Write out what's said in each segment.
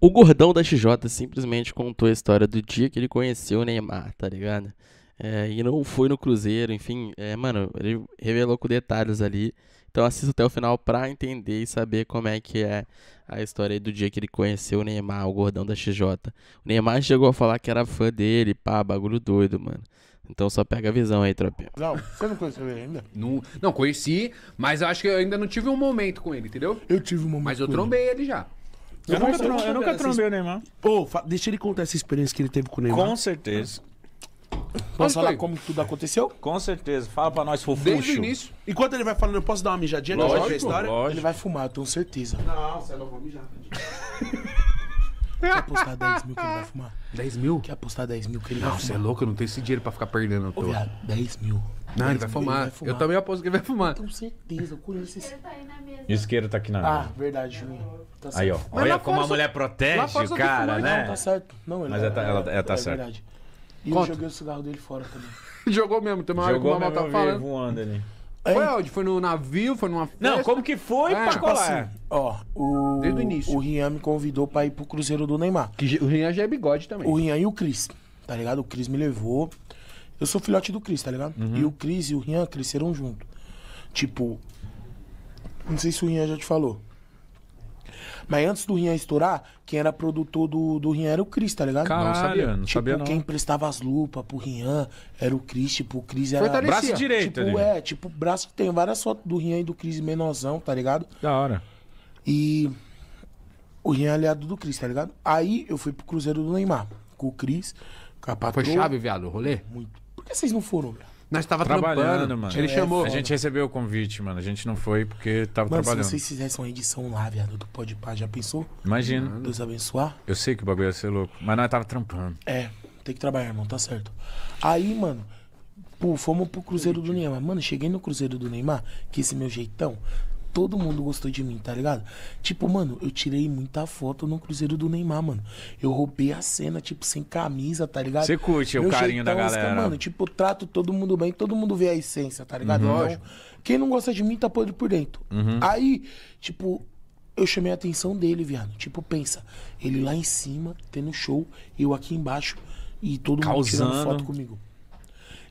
O gordão da XJ simplesmente contou a história do dia que ele conheceu o Neymar, tá ligado? É, e não foi no Cruzeiro, enfim, é, mano, ele revelou com detalhes ali. Então assista até o final pra entender e saber como é que é a história do dia que ele conheceu o Neymar, o gordão da XJ. O Neymar chegou a falar que era fã dele, pá, bagulho doido, mano. Então só pega a visão aí, tropinha. Não, você não conheceu ele ainda? Não, não, conheci, mas acho que eu ainda não tive um momento com ele, entendeu? Eu tive um momento. Mas eu trombei ele já. Eu, eu nunca, trom eu nunca trombei o Neymar. Pô, deixa ele contar essa experiência que ele teve com o Neymar. Com certeza. Posso falar como tudo aconteceu? Com certeza. Fala pra nós, fofuxo. Desde o início. Enquanto ele vai falando, eu posso dar uma mijadinha? Lógico, lógico. História? lógico. Ele vai fumar, eu tenho certeza. Não, você não é vai mijar. Quer apostar 10 mil que ele vai fumar? 10 mil? Quer apostar 10 mil que ele não, vai fumar? Não, você é louco, eu não tenho esse dinheiro pra ficar perdendo. Tô. Ô, viado, 10 mil. Não, ele vai, fumar. Ele vai fumar. Eu também aposto que ele vai fumar. Com certeza, eu conheço esse... Isqueiro tá aí na mesa. Isqueiro tá aqui na ah, mesa. Ah, verdade, Juninho. Tá Aí, ó. Mas Olha como a só... mulher protege o cara, né? Não, tá certo. Não, ele Mas ela, ela, tá- ela, é- ela tá é certo. Verdade. E Conta. eu joguei o cigarro dele fora também. Jogou mesmo, tem uma hora que o tá falando. voando ali. Foi onde? Foi no navio? Foi numa festa? Não, como que foi é, pra colar? Tipo assim, ó, o, Desde o início. O Rian me convidou pra ir pro Cruzeiro do Neymar. Que, o Rian já é bigode também. O Rian e o Cris, tá ligado? O Cris me levou. Eu sou filhote do Cris, tá ligado? Uhum. E o Cris e o Rian cresceram junto. Tipo, não sei se o Rian já te falou. Mas antes do Rian estourar, quem era produtor do, do Rian era o Cris, tá ligado? Caralho, não sabia, não tipo, sabia não. quem prestava as lupas pro Rian era o Cris, tipo, o Cris era... Fortalecia. Braço direito. Tipo, ali. é, tipo, braço que tem várias fotos do Rian e do Cris menorzão, tá ligado? Da hora. E o Rian é aliado do Cris, tá ligado? Aí eu fui pro Cruzeiro do Neymar, com o Cris, com a patroa. Foi chave, viado, o rolê? Muito. Por que vocês não foram, viado? Nós tava trabalhando, trampando. mano. Ele é, chamou. A gente recebeu o convite, mano. A gente não foi porque tava mano, trabalhando. se vocês fizessem uma edição lá, viado, do Pode Pá, já pensou? Imagina. Deus abençoar. Eu sei que o bagulho ia ser louco, mas nós tava trampando. É, tem que trabalhar, irmão, tá certo. Aí, mano, pô, fomos pro Cruzeiro do Neymar. Mano, cheguei no Cruzeiro do Neymar, que esse meu jeitão, todo mundo gostou de mim, tá ligado? Tipo, mano, eu tirei muita foto no Cruzeiro do Neymar, mano. Eu roubei a cena, tipo, sem camisa, tá ligado? Você curte Meu o carinho da galera. Que, né? mano, tipo, trato todo mundo bem, todo mundo vê a essência, tá ligado? Uhum. Então, quem não gosta de mim tá podre por dentro. Uhum. Aí, tipo, eu chamei a atenção dele, viado. Tipo, pensa, ele lá em cima, tendo show, eu aqui embaixo e todo Causando. mundo tirando foto comigo.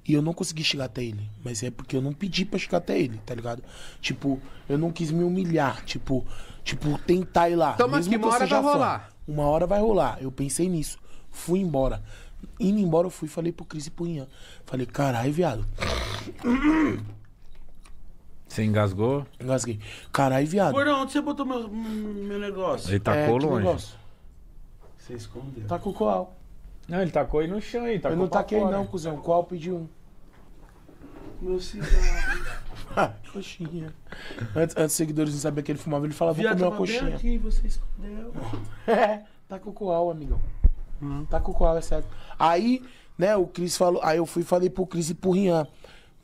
E eu não consegui chegar até ele. Mas é porque eu não pedi pra chegar até ele, tá ligado? Tipo, eu não quis me humilhar. Tipo, tipo tentar ir lá. Então, mas que uma hora vai rolar. Uma hora vai rolar. Eu pensei nisso. Fui embora. Indo embora, eu fui falei pro Cris e pro Ian. Falei, caralho, viado. Você engasgou? Engasguei. Caralho, viado. Gordão, onde você botou meu, meu negócio? Ele tacou é, longe. Negócio? Você escondeu. Tacou qual? Não, ele tacou aí no chão aí. eu não taquei, não, cuzão. Qual pediu um? Meu cigarro. coxinha. Antes, antes os seguidores não sabiam que ele fumava, ele falava, vou comer uma coxinha. aqui, você escondeu. tá com o coal, amigão. Hum. Tá com o coal, é certo. Aí, né, o Cris falou, aí eu fui e falei pro Cris e pro Rian.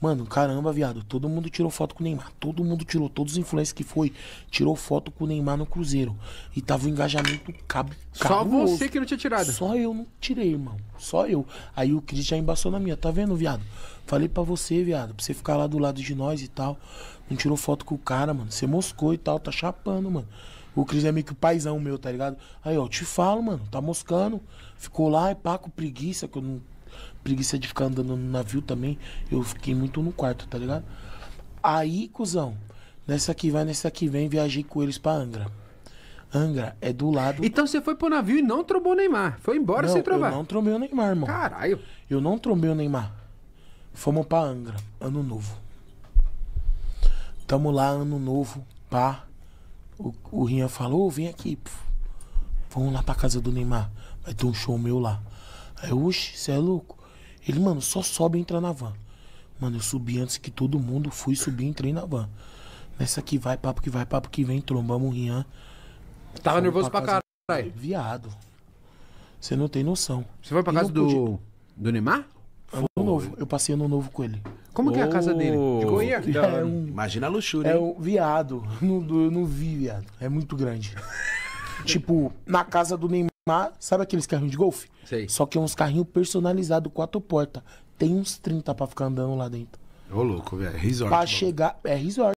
Mano, caramba, viado. Todo mundo tirou foto com o Neymar. Todo mundo tirou, todos os influencers que foi, tirou foto com o Neymar no Cruzeiro. E tava o um engajamento cabo. Só você que não tinha tirado. Só eu não tirei, irmão. Só eu. Aí o Cris já embaçou na minha. Tá vendo, viado? Falei pra você, viado, pra você ficar lá do lado de nós e tal. Não tirou foto com o cara, mano. Você moscou e tal. Tá chapando, mano. O Cris é meio que o paizão meu, tá ligado? Aí, ó, te falo, mano, tá moscando. Ficou lá, e pá, com preguiça, que eu não preguiça de ficar andando no navio também. Eu fiquei muito no quarto, tá ligado? Aí, cuzão, nessa que vai, nessa que vem, viajei com eles pra Angra. Angra é do lado. Então você foi pro navio e não trombou o Neymar. Foi embora não, sem trombar. Eu não trombei o Neymar, irmão. Caralho. Eu não trombei o Neymar. Fomos pra Angra, ano novo. Tamo lá, ano novo, pá. O, o falou, vem aqui. Pô. Vamos lá pra casa do Neymar. Vai ter um show meu lá. Aí oxe, você é louco? Ele, mano, só sobe e entra na van. Mano, eu subi antes que todo mundo, fui subir e entrei na van. Nessa que vai, papo que vai, papo que vem, trombamos o Rian. Tava Fomos nervoso pra, pra caralho. Viado. Você não tem noção. Você foi pra e casa do, podia. do Neymar? É ano foi. novo. Eu passei ano novo com ele. Como oh, que é a casa dele? É, é um, Imagina a luxúria. É um viado. Não, eu não vi, viado. É muito grande. tipo, na casa do Neymar. Mas, sabe aqueles carrinhos de golfe? Sei. Só que é uns carrinhos personalizados, quatro portas. Tem uns 30 pra ficar andando lá dentro. Ô, louco, velho. Resort. Pra mano. chegar. É resort,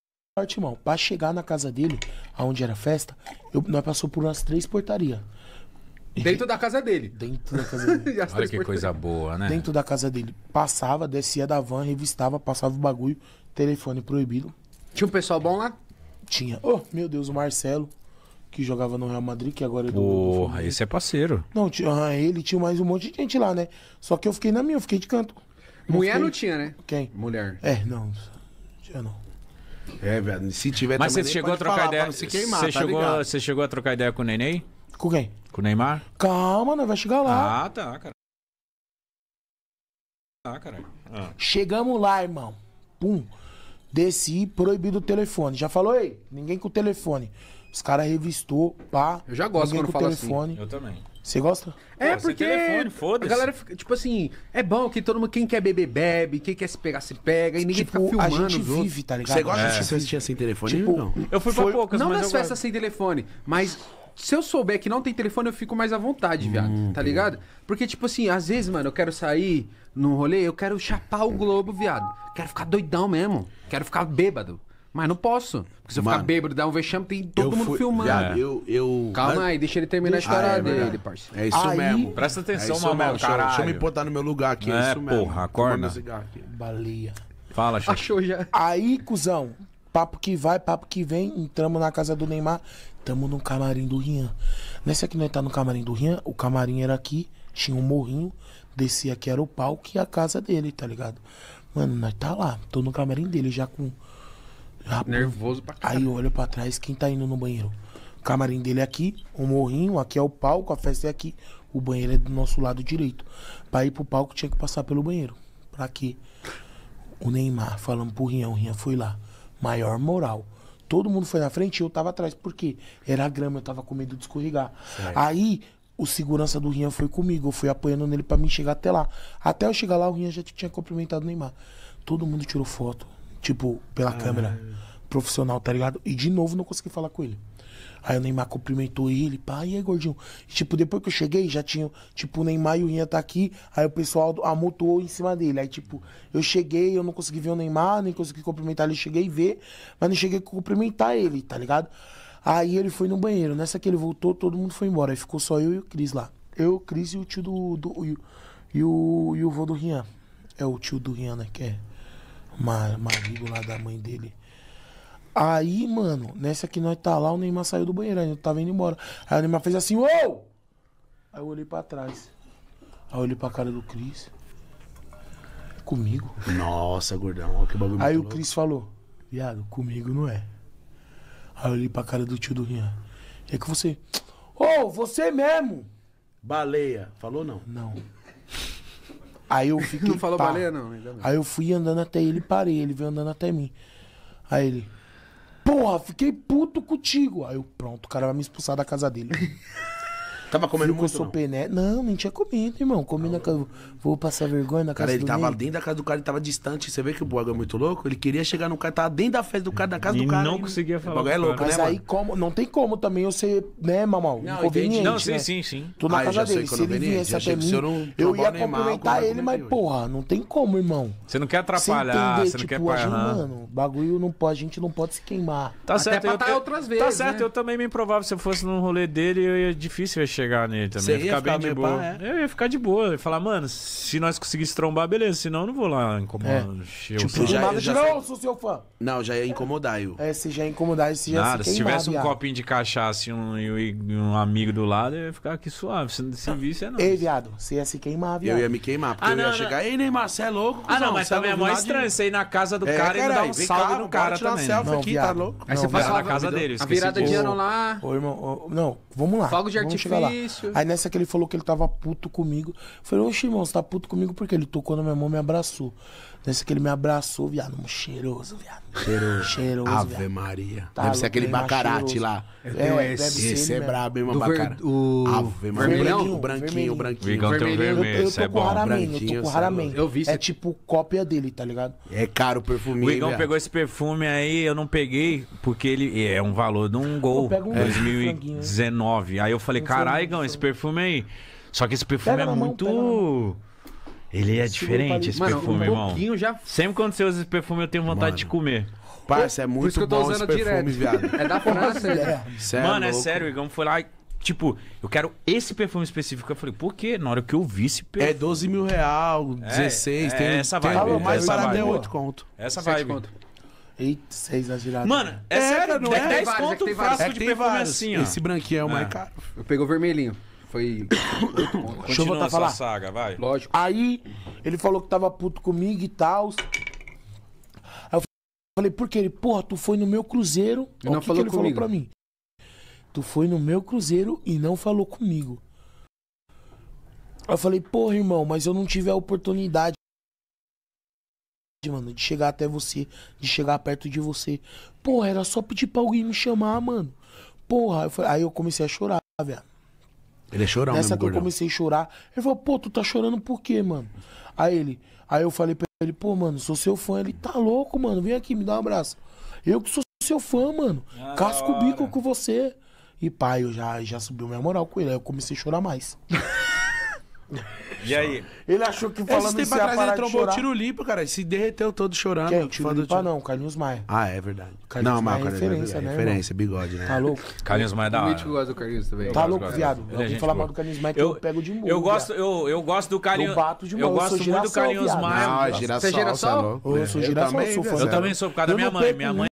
irmão. Pra chegar na casa dele, aonde era festa, eu, nós passou por umas três portarias. Dentro da casa dele. Dentro da casa dele. Olha que portarias. coisa boa, né? Dentro da casa dele. Passava, descia da van, revistava, passava o bagulho. Telefone proibido. Tinha um pessoal bom lá? Tinha. Oh, meu Deus, o Marcelo que jogava no Real Madrid, que agora é do. Porra, esse é parceiro. Não, tinha, ah, ele tinha mais um monte de gente lá, né? Só que eu fiquei na minha, eu fiquei de canto. Mulher fiquei... não tinha, né? Quem? Mulher. É, não. Tinha não. É, velho. Se tiver Mas você chegou a trocar falar, ideia. Você tá chegou, você chegou a trocar ideia com o Neném? Com quem? Com o Neymar? Calma, né? Vai chegar lá. Ah, tá, cara. Ah, cara Ah. Chegamos lá, irmão. Pum. Desci, proibido o telefone. Já falou, ei, ninguém com o telefone. Os caras revistou, pá. Eu já gosto quando fala assim. telefone. assim. Eu também. Você gosta? É, Pô, porque. Telefone, a galera fica, tipo assim, é bom que todo mundo, quem quer beber, bebe, quem quer se pegar, se pega, e ninguém tipo, fica filmando. A gente vive, tá ligado? Você gosta é. de festinha sem telefone? Tipo, não. Eu fui pra foi, poucas, Não nas festas sem telefone, mas se eu souber que não tem telefone, eu fico mais à vontade, viado. Hum, tá ligado? Porque, tipo assim, às vezes, mano, eu quero sair num rolê, eu quero chapar o globo, viado. Quero ficar doidão mesmo. Quero ficar bêbado. Mas não posso. Porque se eu ficar bêbado, dar um vexame, tem todo mundo fui- filmando. viado, eu, eu- Calma aí, deixa ele terminar a história Ah, é dele, parceiro. É isso Aí- mesmo. Presta é atenção, é isso mesmo. Deixa Deixa eu me botar no meu lugar aqui, é, É, isso mesmo. porra, acorda. Baleia. Fala, Chico. Achou já. Aí, cuzão, papo que vai, papo que vem, entramos na casa do Neymar, tamo no camarim do Rian. Nesse aqui nós tá no camarim do Rian, o camarim era aqui, tinha um morrinho, descia aqui era o palco e é a casa dele, tá ligado? Mano, nós tá lá, tô no camarim dele já com já, Nervoso pra caralho. Aí olha pra trás, quem tá indo no banheiro? O camarim dele é aqui, o morrinho, aqui é o palco, a festa é aqui. O banheiro é do nosso lado direito. Pra ir pro palco tinha que passar pelo banheiro. Pra quê? O Neymar falando pro Rian, o Rian foi lá. Maior moral. Todo mundo foi na frente e eu tava atrás. Por quê? Era grama, eu tava com medo de escorregar. Certo. Aí o segurança do Rian foi comigo, eu fui apoiando nele para mim chegar até lá. Até eu chegar lá, o Rian já tinha cumprimentado o Neymar. Todo mundo tirou foto. Tipo, pela ah. câmera profissional, tá ligado? E de novo não consegui falar com ele. Aí o Neymar cumprimentou ele, pá, e aí, gordinho? E, tipo, depois que eu cheguei, já tinha, tipo, o Neymar e o Rinha tá aqui, aí o pessoal amontoou em cima dele. Aí, tipo, eu cheguei, eu não consegui ver o Neymar, nem consegui cumprimentar ele, cheguei a ver, mas não cheguei a cumprimentar ele, tá ligado? Aí ele foi no banheiro, nessa que ele voltou, todo mundo foi embora, aí ficou só eu e o Cris lá. Eu, o Cris e o tio do... do e, o, e o vô do Rian. É o tio do Rian, né, que é marido lá da mãe dele. Aí, mano, nessa que nós tá lá, o Neymar saiu do banheiro, ele tá tava indo embora. Aí o Neymar fez assim, ô! Aí eu olhei pra trás. Aí eu olhei pra cara do Cris. Comigo. Nossa, gordão, que bagulho Aí o Cris falou, viado, comigo não é. Aí eu olhei pra cara do tio do Rian. É que você. Ô, oh, você mesmo! Baleia. Falou não? Não. Aí eu fiquei. Não falou pá. baleia, não, não. Aí eu fui andando até ele e parei. Ele veio andando até mim. Aí ele. Porra, fiquei puto contigo. Aí eu, pronto, o cara vai me expulsar da casa dele. Tava comendo Ficou muito, não? Pené. Não, nem tinha comido, irmão. Comi na casa... Vou passar vergonha na casa cara, do Cara, ele tava dentro da casa do cara, ele tava distante. Você vê que o Borgo é muito louco? Ele queria chegar no cara, tava dentro da festa do cara, da casa e do cara. não conseguia falar. É o é louco, né, Mas mano? aí, como... Não tem como também eu ser, né, mamão? Não, inconveniente, Não, sim, né? sim, sim. Tô na ah, casa dele. Se ele viesse até mim, eu ia cumprimentar ele, mas, porra, não tem como, irmão. Você não quer atrapalhar, você não tipo, quer apanhar. Mano, bagulho não pode... A gente não pode se queimar. Tá certo. Tá outras tá vezes, Tá certo, né? eu também me improvava. Se eu fosse num rolê dele, eu ia difícil eu chegar chegar nele também. Você ia, ficar, ficar bem de boa. Pá, é. Eu é, ia ficar de boa. e falar, mano, se nós conseguíssemos trombar, beleza. Senão eu não vou lá incomodar. É. Tipo, já, já, já não, sou seu fã. Não, já ia incomodar eu. É, se já ia incomodar, se já Nada, se, se tivesse um viado. copinho de cachaça e um, e um amigo do lado, eu ia ficar aqui suave. Se, se visse, é não. Ei, viado, você ia se queimar, viado. Eu ia me queimar, porque ah, eu ia não. chegar. Ei, Neymar, você é louco? Ah, não, mas é também é mó estranho você ir na casa do é, cara e não dar um salve no cara também. Não, aqui, tá louco? Aí você passa na casa dele. A virada de ano lá. Ô, irmão, não, vamos lá. Fogo de artifício. Aí nessa que ele falou que ele tava puto comigo. Eu falei, oxe, irmão, você tá puto comigo porque ele tocou na minha mão e me abraçou. Nesse que ele me abraçou, viado. Um cheiroso, viado. Cheiroso. Cheiroso. Ave viado. Maria. Tá, deve ser aquele bacarate lá. É, é esse. Esse é né, brabo, hein, mano. Bacara. O... Ave Maria. Vermelhinho, branquinho, vermelhinho. branquinho. branquinho. vermelhinho. vermelho. Eu, é eu tô é com raramente, eu tô com raramente. Eu vi. É tipo cópia dele, tá ligado? É caro o perfume. O Igão pegou esse perfume aí, eu não peguei, porque ele é um valor de um gol. Um 2019. Aí eu falei, caralho, Igão, esse perfume aí. Só que esse perfume é muito ele é diferente, esse Mano, perfume, irmão. pouquinho já. Sempre quando você usa esse perfume, eu tenho vontade Mano. de comer. Parça, é muito isso que eu tô bom usando esse perfume, direto. viado. É da França. é. Cê é Mano, é louco. sério, o Igão foi lá e, tipo, eu quero esse perfume específico. Eu falei, por quê? Na hora que eu vi esse é perfume. É 12 mil real, 16, é, é tem... essa vibe, Tem, mais barato é 8 conto. Essa Sete vibe. conto. Eita, isso é exagerado. Mano, é, É, sério, não é? é? 10 vários, é que conto tem vários. de perfume assim, ó. Esse branquinho é o mais caro. Eu pego o vermelhinho. Foi. Deixa eu voltar a falar. saga, vai. Lógico. Aí ele falou que tava puto comigo e tal. Aí eu falei, por que Ele, porra, tu foi no meu cruzeiro. E não o que falou que ele comigo. falou pra mim. Tu foi no meu cruzeiro e não falou comigo. Aí eu falei, porra, irmão, mas eu não tive a oportunidade, mano, de chegar até você, de chegar perto de você. Porra, era só pedir pra alguém me chamar, mano. Porra, eu falei, aí eu comecei a chorar, velho. Ele é chorão Nessa mesmo, que eu comecei a chorar, ele falou, pô, tu tá chorando por quê, mano? Aí ele, aí eu falei pra ele, pô, mano, sou seu fã. Ele, tá louco, mano, vem aqui, me dá um abraço. Eu que sou seu fã, mano. Ah, Casco o bico com você. E pai, eu já, já subiu minha moral com ele. Aí eu comecei a chorar mais. E aí? Ele achou que falando Esse tempo isso atrás ele parar de trombou o tiro limpo, cara. e Se derreteu todo chorando. Quem? Tiro fã tiro- ah, não, Carlinhos Maia. Ah, é verdade. Carlinhos não, mas Maia é, é referência, é né, referência, bigode, né? Tá louco? Carlinhos Maia é da O Mítico gosta do Carlinhos também. Tá louco, viado? Eu é gente falar mal do Carlinhos Maia que eu, pego de murro. Eu gosto, eu, eu gosto do Carlinhos. Eu bato de Eu, eu gosto muito do Carlinhos Maia. Ah, girassol, Você é, é girassol? você eu sou girassol, sou fã. Eu também sou por causa da minha mãe. Minha mãe